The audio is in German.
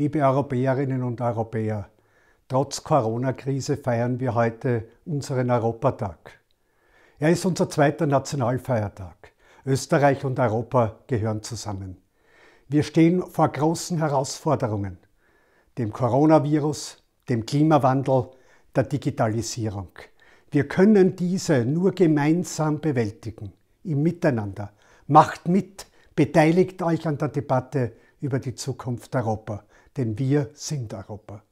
Liebe Europäerinnen und Europäer, trotz Corona-Krise feiern wir heute unseren Europatag. Er ist unser zweiter Nationalfeiertag. Österreich und Europa gehören zusammen. Wir stehen vor großen Herausforderungen, dem Coronavirus, dem Klimawandel, der Digitalisierung. Wir können diese nur gemeinsam bewältigen, im Miteinander. Macht mit, beteiligt euch an der Debatte, über die Zukunft Europa. Denn wir sind Europa.